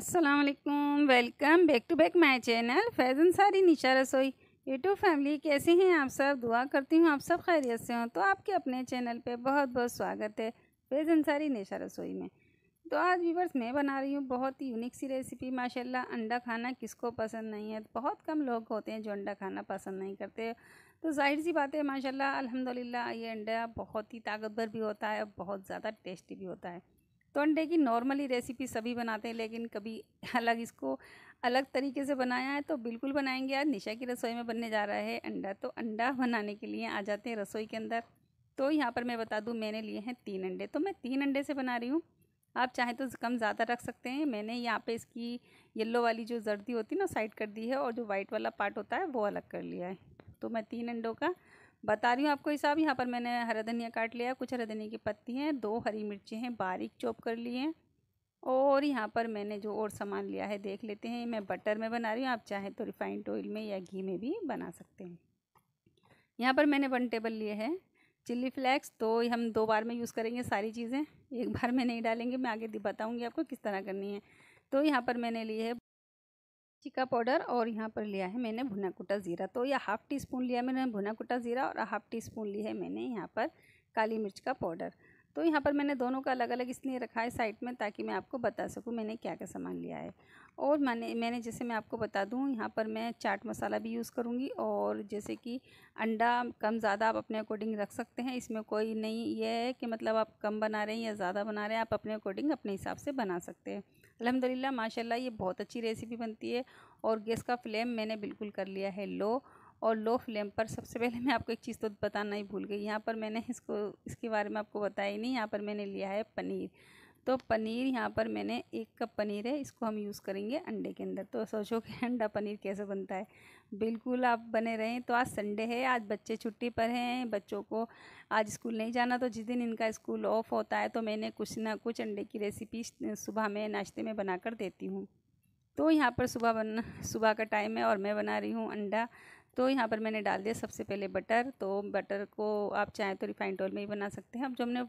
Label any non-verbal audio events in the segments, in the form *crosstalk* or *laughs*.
Aslam welcome back to back my channel Faizan सारी निशा रसोई YouTube family कैसे हैं आप सब दुआ करती हूँ आप सब खैरियत से हों तो आपके अपने चैनल पे बहुत बहुत स्वागत है फैज़न सारी निशा रसोई में तो आज व्यूवर्स मैं बना रही हूँ बहुत ही यूनिक सी रेसिपी माशाल्लाह अंडा खाना किसको पसंद नहीं है बहुत कम लोग होते हैं जो अंडा खाना पसंद नहीं करते तो जाहिर सी बात है माशा अलहमदिल्ला ये अंडा बहुत ही ताकतवर भी होता है और बहुत ज़्यादा टेस्टी भी होता है तो अंडे की नॉर्मली रेसिपी सभी बनाते हैं लेकिन कभी अलग इसको अलग तरीके से बनाया है तो बिल्कुल बनाएंगे आज निशा की रसोई में बनने जा रहा है अंडा तो अंडा बनाने के लिए आ जाते हैं रसोई के अंदर तो यहाँ पर मैं बता दूँ मैंने लिए हैं तीन अंडे तो मैं तीन अंडे से बना रही हूँ आप चाहें तो कम ज़्यादा रख सकते हैं मैंने यहाँ पे इसकी येलो वाली जो जर्दी होती है ना साइड कर दी है और जो वाइट वाला पार्ट होता है वो अलग कर लिया है तो मैं तीन अंडों का बता रही हूँ आपको हिसाब यहाँ पर मैंने हरा धनिया काट लिया कुछ हरा धनिया की पत्ती हैं दो हरी मिर्ची हैं बारीक चॉप कर लिए हैं और यहाँ पर मैंने जो और सामान लिया है देख लेते हैं मैं बटर में बना रही हूँ आप चाहें तो रिफाइंड ऑयल में या घी में भी बना सकते हैं यहाँ पर मैंने वन टेबल लिए है चिल्ली फ्लैक्स तो हम दो बार में यूज़ करेंगे सारी चीज़ें एक बार में नहीं डालेंगे मैं आगे बताऊँगी आपको किस तरह करनी है तो यहाँ पर मैंने लिए है चिका पाउडर और यहाँ पर लिया है मैंने भुना कुटा ज़ीरा तो यह हाफ़ टी स्पून लिया मैंने भुना कुटा ज़ीरा और हाफ़ टी स्पून लिया है मैंने यहाँ पर काली मिर्च का पाउडर तो यहाँ पर मैंने दोनों का अलग अलग इसलिए रखा है साइड में ताकि मैं आपको बता सकूँ मैंने क्या क्या सामान लिया है और मैंने मैंने जैसे मैं आपको बता दूँ यहाँ पर मैं चाट मसाला भी यूज़ करूँगी और जैसे कि अंडा कम ज़्यादा आप अपने अकॉर्डिंग रख सकते हैं इसमें कोई नहीं ये है कि मतलब आप कम बना रहे हैं या ज़्यादा बना रहे हैं आप अपने अकॉर्डिंग अपने हिसाब से बना सकते हैं अलहमदिल्ला माशाल्लाह ये बहुत अच्छी रेसिपी बनती है और गैस का फ्लेम मैंने बिल्कुल कर लिया है लो और लो फ्लेम पर सबसे पहले मैं आपको एक चीज़ तो बताना ही भूल गई यहाँ पर मैंने इसको इसके बारे में आपको बताया ही नहीं यहाँ पर मैंने लिया है पनीर तो पनीर यहाँ पर मैंने एक कप पनीर है इसको हम यूज़ करेंगे अंडे के अंदर तो सोचो कि अंडा पनीर कैसे बनता है बिल्कुल आप बने रहें तो आज संडे है आज बच्चे छुट्टी पर हैं बच्चों को आज स्कूल नहीं जाना तो जिस दिन इनका स्कूल ऑफ होता है तो मैंने कुछ ना कुछ अंडे की रेसिपी सुबह में नाश्ते में बना कर देती हूँ तो यहाँ पर सुबह बनना सुबह का टाइम है और मैं बना रही हूँ अंडा तो यहाँ पर मैंने डाल दिया सबसे पहले बटर तो बटर को आप चाहें तो रिफाइंड ऑयल में ही बना सकते हैं अब जो हमने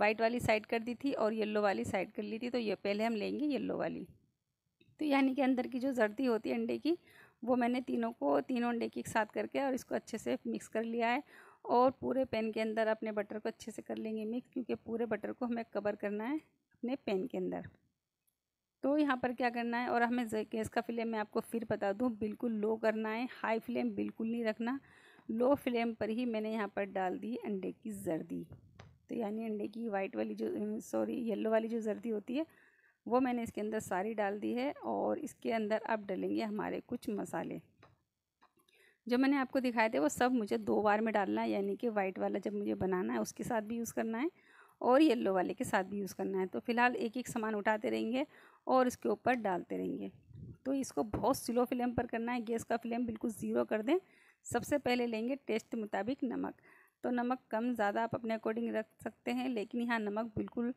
वाइट वाली साइड कर दी थी और येल्लो वाली साइड कर ली थी तो ये पहले हम लेंगे येल्लो वाली तो यानी कि अंदर की जो जर्दी होती है अंडे की वो मैंने तीनों को तीनों अंडे के एक साथ करके और इसको अच्छे से मिक्स कर लिया है और पूरे पैन के अंदर अपने बटर को अच्छे से कर लेंगे मिक्स क्योंकि पूरे बटर को हमें कवर करना है अपने पैन के अंदर तो यहाँ पर क्या करना है और हमें गैस का फ्लेम मैं आपको फिर बता दूँ बिल्कुल लो करना है हाई फ्लेम बिल्कुल नहीं रखना लो फ्लेम पर ही मैंने यहाँ पर डाल दी अंडे की जर्दी तो यानी अंडे की वाइट वाली जो सॉरी येलो वाली जो जर्दी होती है वो मैंने इसके अंदर सारी डाल दी है और इसके अंदर अब डलेंगे हमारे कुछ मसाले जो मैंने आपको दिखाए थे वो सब मुझे दो बार में डालना है यानी कि वाइट वाला जब मुझे बनाना है उसके साथ भी यूज़ करना है और येलो वाले के साथ भी यूज़ करना है तो फिलहाल एक एक सामान उठाते रहेंगे और इसके ऊपर डालते रहेंगे तो इसको बहुत स्लो फ्लेम पर करना है गैस का फ्लेम बिल्कुल ज़ीरो कर दें सबसे पहले लेंगे टेस्ट के मुताबिक नमक तो नमक कम ज़्यादा आप अपने अकॉर्डिंग रख सकते हैं लेकिन यहाँ नमक बिल्कुल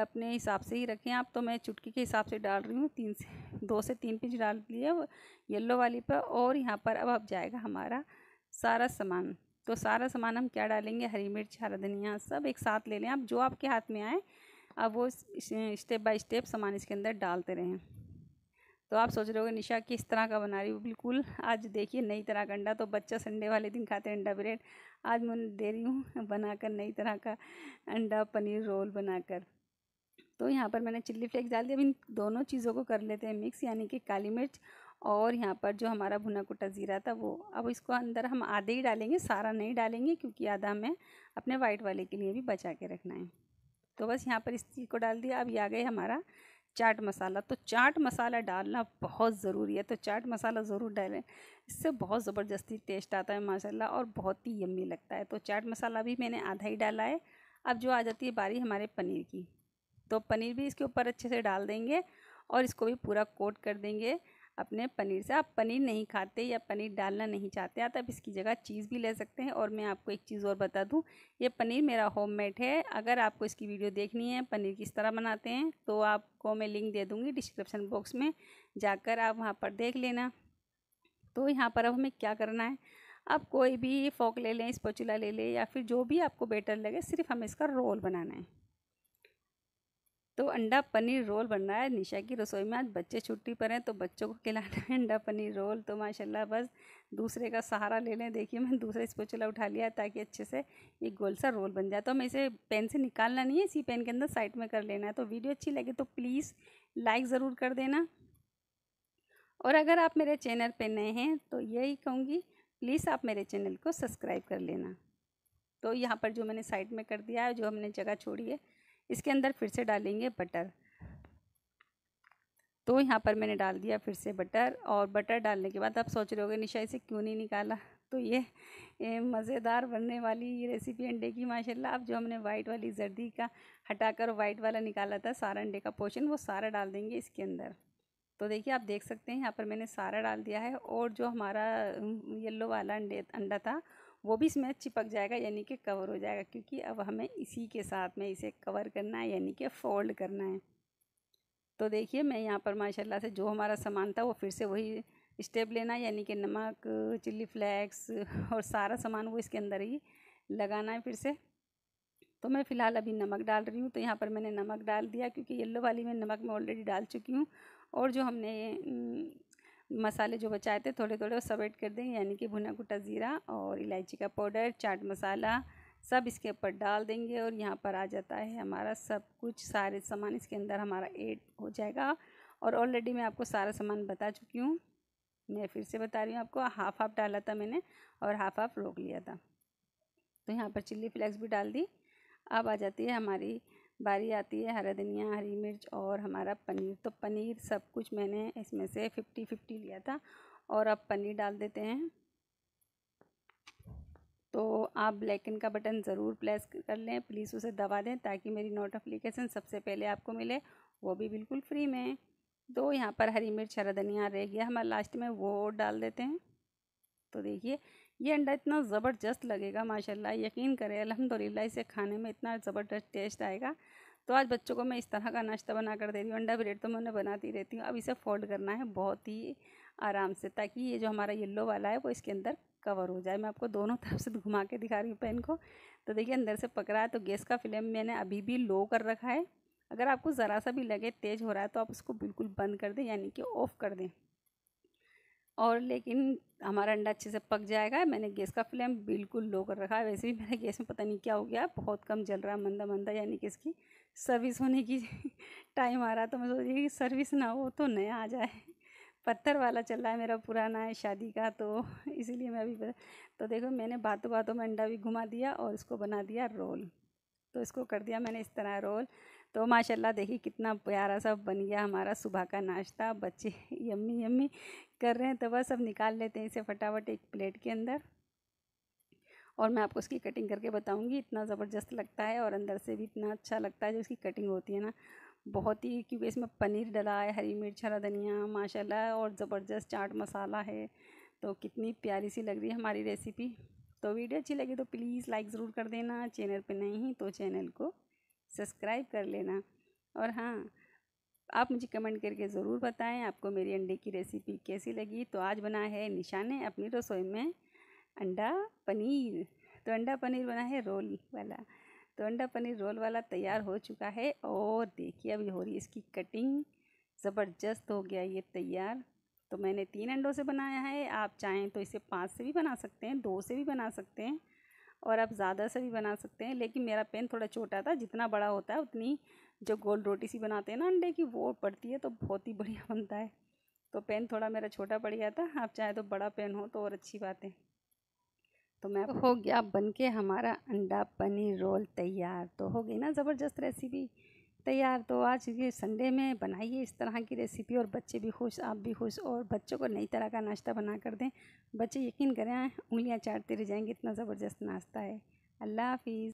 अपने हिसाब से ही रखें आप तो मैं चुटकी के हिसाब से डाल रही हूँ तीन से दो से तीन पिंच डाल दिए येलो वाली पर और यहाँ पर अब अब जाएगा हमारा सारा सामान तो सारा सामान हम क्या डालेंगे हरी मिर्च हरा धनिया सब एक साथ ले लें आप जो आपके हाथ में आए अब वो स्टेप बाय स्टेप सामान इसके अंदर डालते रहें तो आप सोच रहे होगे निशा किस तरह का बना रही हूँ बिल्कुल आज देखिए नई तरह का अंडा तो बच्चा संडे वाले दिन खाते हैं अंडा ब्रेड आज मैं दे रही हूँ *laughs* बनाकर नई तरह का अंडा पनीर रोल बनाकर तो यहाँ पर मैंने चिल्ली फ्लेक्स डाल दिया अब इन दोनों चीज़ों को कर लेते हैं मिक्स यानी कि काली मिर्च और यहाँ पर जो हमारा भुना कुटा ज़ीरा था वो अब इसको अंदर हम आधे ही डालेंगे सारा नहीं डालेंगे क्योंकि आधा हमें अपने वाइट वाले के लिए भी बचा के रखना है तो बस यहाँ पर इस चीज़ को डाल दिया अब ये आ गए हमारा चाट मसाला तो चाट मसाला डालना बहुत ज़रूरी है तो चाट मसाला ज़रूर डालें इससे बहुत ज़बरदस्ती टेस्ट आता है माशाल्लाह और बहुत ही यम्मी लगता है तो चाट मसाला भी मैंने आधा ही डाला है अब जो आ जाती है बारी हमारे पनीर की तो पनीर भी इसके ऊपर अच्छे से डाल देंगे और इसको भी पूरा कोट कर देंगे अपने पनीर से आप पनीर नहीं खाते या पनीर डालना नहीं चाहते आप तब इसकी जगह चीज़ भी ले सकते हैं और मैं आपको एक चीज़ और बता दूँ ये पनीर मेरा होममेड है अगर आपको इसकी वीडियो देखनी है पनीर किस तरह बनाते हैं तो आपको मैं लिंक दे दूँगी डिस्क्रिप्शन बॉक्स में जाकर आप वहाँ पर देख लेना तो यहाँ पर अब हमें क्या करना है आप कोई भी फोक ले लें स्पोचुला ले लें या फिर जो भी आपको बेटर लगे सिर्फ हमें इसका रोल बनाना है तो अंडा पनीर रोल बन रहा है निशा की रसोई में आज बच्चे छुट्टी पर हैं तो बच्चों को खिलाना है अंडा पनीर रोल तो माशाल्लाह बस दूसरे का सहारा ले लें देखिए मैंने दूसरा इसको चला उठा लिया ताकि अच्छे से ये गोल सा रोल बन जाए तो हमें इसे पेन से निकालना नहीं है इसी पेन के अंदर साइड में कर लेना है तो वीडियो अच्छी लगे तो प्लीज़ लाइक ज़रूर कर देना और अगर आप मेरे चैनल पर नए हैं तो यही कहूँगी प्लीज़ आप मेरे चैनल को सब्सक्राइब कर लेना तो यहाँ पर जो मैंने साइड में कर दिया है जो हमने जगह छोड़ी है इसके अंदर फिर से डालेंगे बटर तो यहाँ पर मैंने डाल दिया फिर से बटर और बटर डालने के बाद आप सोच रहे होगे निशा इसे क्यों नहीं निकाला तो ये, ये मज़ेदार बनने वाली ये रेसिपी अंडे की माशाल्लाह अब जो हमने वाइट वाली जर्दी का हटाकर वाइट वाला निकाला था सारा अंडे का पोर्शन वो सारा डाल देंगे इसके अंदर तो देखिए आप देख सकते हैं यहाँ पर मैंने सारा डाल दिया है और जो हमारा येलो वाला अंडे अंडा था वो भी इसमें चिपक जाएगा यानी कि कवर हो जाएगा क्योंकि अब हमें इसी के साथ में इसे कवर करना है यानी कि फोल्ड करना है तो देखिए मैं यहाँ पर माशाल्लाह से जो हमारा सामान था वो फिर से वही स्टेप लेना यानी कि नमक चिल्ली फ्लेक्स और सारा सामान वो इसके अंदर ही लगाना है फिर से तो मैं फ़िलहाल अभी नमक डाल रही हूँ तो यहाँ पर मैंने नमक डाल दिया क्योंकि येल्लो वाली में नमक मैं ऑलरेडी डाल चुकी हूँ और जो हमने मसाले जो बचाए थे थोड़े थोड़े वो सब ऐड कर देंगे यानी कि भुना कुटा ज़ीरा और इलायची का पाउडर चाट मसाला सब इसके ऊपर डाल देंगे और यहाँ पर आ जाता है हमारा सब कुछ सारे सामान इसके अंदर हमारा ऐड हो जाएगा और ऑलरेडी मैं आपको सारा सामान बता चुकी हूँ मैं फिर से बता रही हूँ आपको हाफ़ हाफ़ डाला था मैंने और हाफ़ हाफ़ रोक लिया था तो यहाँ पर चिल्ली फ्लेक्स भी डाल दी अब आ जाती है हमारी बारी आती है हरा धनिया हरी मिर्च और हमारा पनीर तो पनीर सब कुछ मैंने इसमें से फिफ्टी फिफ्टी लिया था और अब पनीर डाल देते हैं तो आप ब्लैकन का बटन ज़रूर प्रेस कर लें प्लीज़ उसे दबा दें ताकि मेरी नोटिफिकेशन सबसे पहले आपको मिले वो भी बिल्कुल फ्री में तो यहाँ पर हरी मिर्च हरा धनिया रह गया हमारा लास्ट में वो डाल देते हैं तो देखिए ये अंडा इतना ज़बरदस्त लगेगा माशाल्लाह यकीन करें अल्हम्दुलिल्लाह इसे खाने में इतना ज़बरदस्त टेस्ट आएगा तो आज बच्चों को मैं इस तरह का नाश्ता बना कर दे रही हूँ अंडा ब्रेड तो मैं उन्हें बनाती रहती हूँ अब इसे फोल्ड करना है बहुत ही आराम से ताकि ये जो हमारा येल्लो वाला है वो इसके अंदर कवर हो जाए मैं आपको दोनों तरफ से घुमा के दिखा रही हूँ पेन को तो देखिए अंदर से पकड़ा है तो गैस का फ्लेम मैंने अभी भी लो कर रखा है अगर आपको ज़रा सा भी लगे तेज़ हो रहा है तो आप उसको बिल्कुल बंद कर दें यानी कि ऑफ़ कर दें और लेकिन हमारा अंडा अच्छे से पक जाएगा मैंने गैस का फ्लेम बिल्कुल लो कर रखा है वैसे भी मेरे गैस में पता नहीं क्या हो गया बहुत कम जल रहा है मंदा मंदा यानी कि इसकी सर्विस होने की टाइम *laughs* आ रहा तो मैं सोच रही कि सर्विस ना हो तो नया आ जाए पत्थर वाला चल रहा है मेरा पुराना है शादी का तो *laughs* इसीलिए मैं अभी तो देखो मैंने बातों बातों में अंडा भी घुमा दिया और इसको बना दिया रोल तो इसको कर दिया मैंने इस तरह रोल तो माशाल्लाह देखिए कितना प्यारा सा बन गया हमारा सुबह का नाश्ता बच्चे *laughs* यम्मी यम्मी कर रहे हैं तो बस अब निकाल लेते हैं इसे फटाफट एक प्लेट के अंदर और मैं आपको उसकी कटिंग करके बताऊंगी इतना ज़बरदस्त लगता है और अंदर से भी इतना अच्छा लगता है जो उसकी कटिंग होती है ना बहुत ही क्योंकि इसमें पनीर डला है हरी मिर्च हरा धनिया माशाल्लाह और ज़बरदस्त चाट मसाला है तो कितनी प्यारी सी लग रही है हमारी रेसिपी तो वीडियो अच्छी लगी तो प्लीज़ लाइक ज़रूर कर देना चैनल पे नहीं तो चैनल को सब्सक्राइब कर लेना और हाँ आप मुझे कमेंट करके ज़रूर बताएं आपको मेरी अंडे की रेसिपी कैसी लगी तो आज बना है निशाने अपनी रसोई में अंडा पनीर तो अंडा पनीर बना है रोल वाला तो अंडा पनीर रोल वाला तैयार हो चुका है और देखिए अभी हो रही इसकी कटिंग ज़बरदस्त हो गया ये तैयार तो मैंने तीन अंडों से बनाया है आप चाहें तो इसे पाँच से भी बना सकते हैं दो से भी बना सकते हैं और आप ज़्यादा से भी बना सकते हैं लेकिन मेरा पेन थोड़ा छोटा था जितना बड़ा होता है उतनी जो गोल रोटी सी बनाते हैं ना अंडे की वो पड़ती है तो बहुत ही बढ़िया *laughs* बनता है तो पेन थोड़ा मेरा छोटा पड़ गया था आप चाहे तो बड़ा पेन हो तो और अच्छी बात है तो मैं हो गया बन के हमारा अंडा पनीर रोल तैयार तो हो गई ना ज़बरदस्त रेसिपी तैयार तो आज ये संडे में बनाइए इस तरह की रेसिपी और बच्चे भी खुश आप भी खुश और बच्चों को नई तरह का नाश्ता बना कर दें बच्चे यकीन करें उंगलियां चाटते रह जाएंगे इतना ज़बरदस्त नाश्ता है अल्लाह हाफिज़